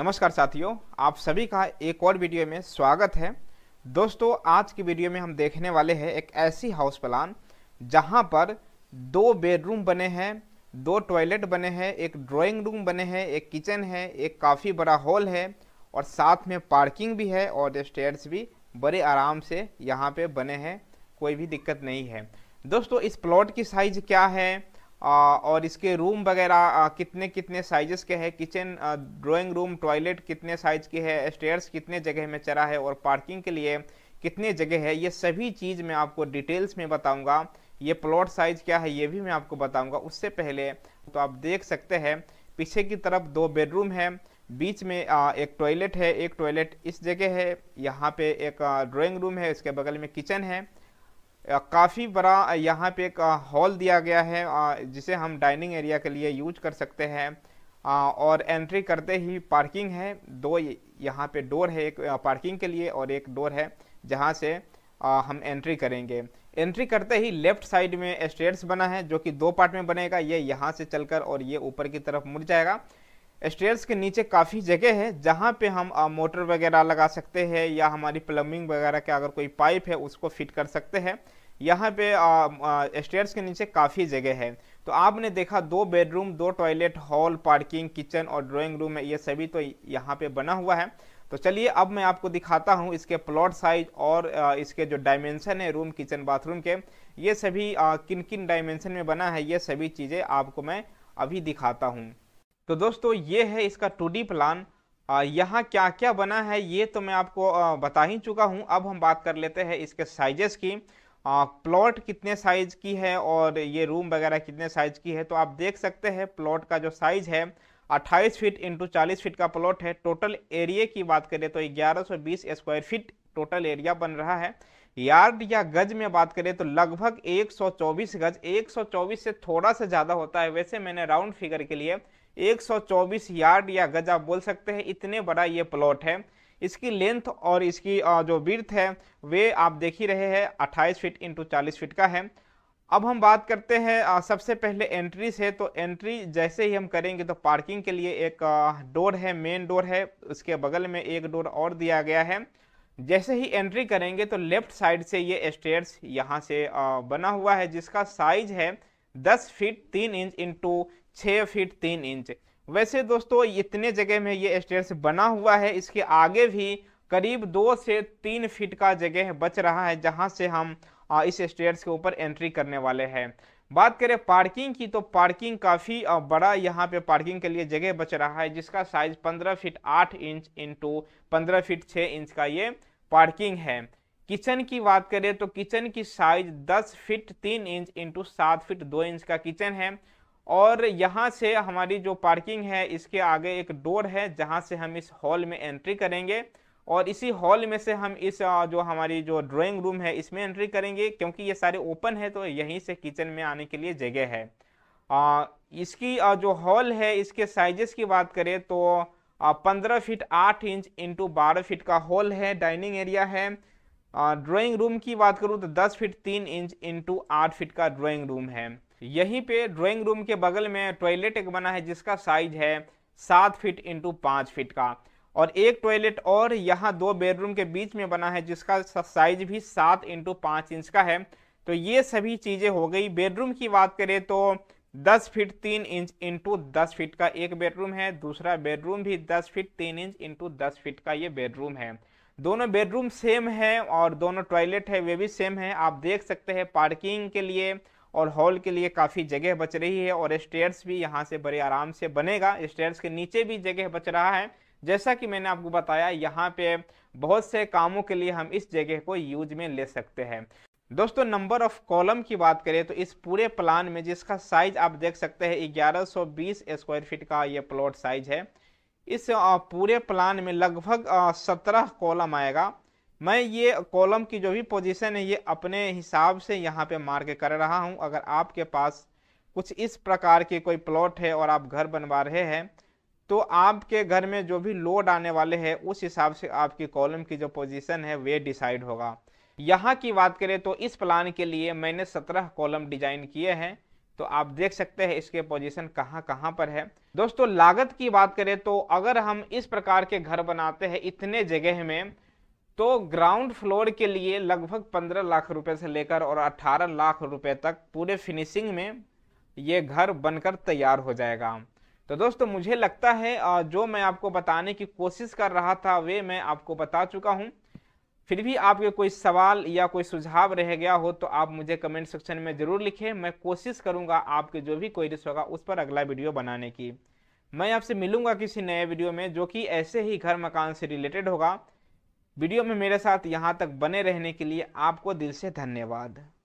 नमस्कार साथियों आप सभी का एक और वीडियो में स्वागत है दोस्तों आज की वीडियो में हम देखने वाले हैं एक ऐसी हाउस प्लान जहां पर दो बेडरूम बने हैं दो टॉयलेट बने हैं एक ड्राइंग रूम बने हैं एक किचन है एक काफ़ी बड़ा हॉल है और साथ में पार्किंग भी है और स्टेयर्स भी बड़े आराम से यहाँ पर बने हैं कोई भी दिक्कत नहीं है दोस्तों इस प्लॉट की साइज़ क्या है और इसके रूम वगैरह कितने कितने साइजेस के हैं किचन ड्राइंग रूम टॉयलेट कितने साइज के है स्टेयर्स कितने जगह में चरा है और पार्किंग के लिए कितने जगह है ये सभी चीज़ मैं आपको डिटेल्स में बताऊंगा ये प्लॉट साइज क्या है ये भी मैं आपको बताऊंगा उससे पहले तो आप देख सकते हैं पीछे की तरफ दो बेडरूम है बीच में आ, एक टॉयलेट है एक टॉयलेट इस जगह है यहाँ पे एक ड्रॉइंग रूम है इसके बगल में किचन है काफ़ी बड़ा यहाँ पे एक हॉल दिया गया है जिसे हम डाइनिंग एरिया के लिए यूज कर सकते हैं और एंट्री करते ही पार्किंग है दो यहाँ पे डोर है एक पार्किंग के लिए और एक डोर है जहाँ से हम एंट्री करेंगे एंट्री करते ही लेफ्ट साइड में स्टेयर्स बना है जो कि दो पार्ट में बनेगा ये यहाँ से चलकर और ये ऊपर की तरफ मुड़ जाएगा स्टेयर्स के नीचे काफ़ी जगह है जहाँ पे हम आ, मोटर वगैरह लगा सकते हैं या हमारी प्लम्बिंग वगैरह के अगर कोई पाइप है उसको फिट कर सकते हैं यहाँ पे स्टेयर्स के नीचे काफ़ी जगह है तो आपने देखा दो बेडरूम दो टॉयलेट हॉल पार्किंग किचन और ड्राइंग रूम है ये सभी तो यहाँ पे बना हुआ है तो चलिए अब मैं आपको दिखाता हूँ इसके प्लॉट साइज और इसके जो डायमेंशन है रूम किचन बाथरूम के ये सभी किन किन डायमेंशन में बना है ये सभी चीज़ें आपको मैं अभी दिखाता हूँ तो दोस्तों ये है इसका टू प्लान यहाँ क्या क्या बना है ये तो मैं आपको बता ही चुका हूँ अब हम बात कर लेते हैं इसके साइजेस की प्लॉट कितने साइज की है और ये रूम वगैरह कितने साइज की है तो आप देख सकते हैं प्लॉट का जो साइज है 28 फीट इंटू चालीस फीट का प्लॉट है टोटल एरिया की बात करें तो 1120 स्क्वायर फीट टोटल एरिया बन रहा है यार्ड या गज में बात करें तो लगभग 124 गज 124 से थोड़ा सा ज़्यादा होता है वैसे मैंने राउंड फिगर के लिए 124 यार्ड या गजा बोल सकते हैं इतने बड़ा ये प्लॉट है इसकी लेंथ और इसकी जो बिर्थ है वे आप देख ही रहे हैं 28 फीट इंटू चालीस फीट का है अब हम बात करते हैं सबसे पहले एंट्री से तो एंट्री जैसे ही हम करेंगे तो पार्किंग के लिए एक डोर है मेन डोर है उसके बगल में एक डोर और दिया गया है जैसे ही एंट्री करेंगे तो लेफ्ट साइड से ये स्टेयर्स यहाँ से बना हुआ है जिसका साइज है दस फीट तीन इंच इंटू छः फीट तीन इंच वैसे दोस्तों इतने जगह में ये स्टेयर्स बना हुआ है इसके आगे भी करीब दो से तीन फीट का जगह बच रहा है जहाँ से हम इस स्टेयर्स के ऊपर एंट्री करने वाले हैं बात करें पार्किंग की तो पार्किंग काफ़ी बड़ा यहाँ पे पार्किंग के लिए जगह बच रहा है जिसका size 15 feet 8 inch into 15 feet 6 inch का ये पार्किंग है किचन की बात करें तो किचन की साइज 10 फीट 3 इंच इंटू सात फीट 2 इंच का किचन है और यहाँ से हमारी जो पार्किंग है इसके आगे एक डोर है जहाँ से हम इस हॉल में एंट्री करेंगे और इसी हॉल में से हम इस जो हमारी जो ड्राइंग रूम है इसमें एंट्री करेंगे क्योंकि ये सारे ओपन है तो यहीं से किचन में आने के लिए जगह है आ, इसकी जो हॉल है इसके साइजेस की बात करें तो पंद्रह फीट आठ इंच इंटू बारह फीट का हॉल है डाइनिंग एरिया है ड्राइंग रूम की बात करूँ तो 10 फीट 3 इंच इंटू आठ फीट का ड्राइंग रूम है यहीं पे ड्राइंग रूम के बगल में टॉयलेट एक बना है जिसका साइज है सात फीट इंटू पाँच फिट का और एक टॉयलेट और यहाँ दो बेडरूम के बीच में बना है जिसका साइज भी सात इंटू पाँच इंच का है तो ये सभी चीज़ें हो गई बेडरूम की बात करें तो दस फिट तीन इंच इंटू दस फिट का एक बेडरूम है दूसरा बेडरूम भी दस फिट तीन इंच इंटू दस फिट का ये बेडरूम है दोनों बेडरूम सेम है और दोनों टॉयलेट है वे भी सेम है आप देख सकते हैं पार्किंग के लिए और हॉल के लिए काफ़ी जगह बच रही है और स्टेयर्स भी यहाँ से बड़े आराम से बनेगा स्टेयर्स के नीचे भी जगह बच रहा है जैसा कि मैंने आपको बताया यहाँ पे बहुत से कामों के लिए हम इस जगह को यूज में ले सकते हैं दोस्तों नंबर ऑफ कॉलम की बात करें तो इस पूरे प्लान में जिसका साइज आप देख सकते हैं 1120 स्क्वायर फीट का ये प्लॉट साइज है इस पूरे प्लान में लगभग सत्रह कॉलम आएगा मैं ये कॉलम की जो भी पोजीशन है ये अपने हिसाब से यहाँ पे मार्क कर रहा हूँ अगर आपके पास कुछ इस प्रकार की कोई प्लॉट है और आप घर बनवा रहे हैं तो आपके घर में जो भी लोड आने वाले हैं उस हिसाब से आपकी कॉलम की जो पोजीशन है वे डिसाइड होगा यहाँ की बात करें तो इस प्लान के लिए मैंने सत्रह कॉलम डिजाइन किए हैं तो आप देख सकते हैं इसके पोजीशन कहाँ कहाँ पर है दोस्तों लागत की बात करें तो अगर हम इस प्रकार के घर बनाते हैं इतने जगह में तो ग्राउंड फ्लोर के लिए लगभग 15 लाख रुपए से लेकर और 18 लाख रुपए तक पूरे फिनिशिंग में ये घर बनकर तैयार हो जाएगा तो दोस्तों मुझे लगता है जो मैं आपको बताने की कोशिश कर रहा था वे मैं आपको बता चुका हूँ फिर भी आपके कोई सवाल या कोई सुझाव रह गया हो तो आप मुझे कमेंट सेक्शन में ज़रूर लिखें मैं कोशिश करूँगा आपके जो भी क्वेरीज होगा उस पर अगला वीडियो बनाने की मैं आपसे मिलूंगा किसी नए वीडियो में जो कि ऐसे ही घर मकान से रिलेटेड होगा वीडियो में मेरे साथ यहाँ तक बने रहने के लिए आपको दिल से धन्यवाद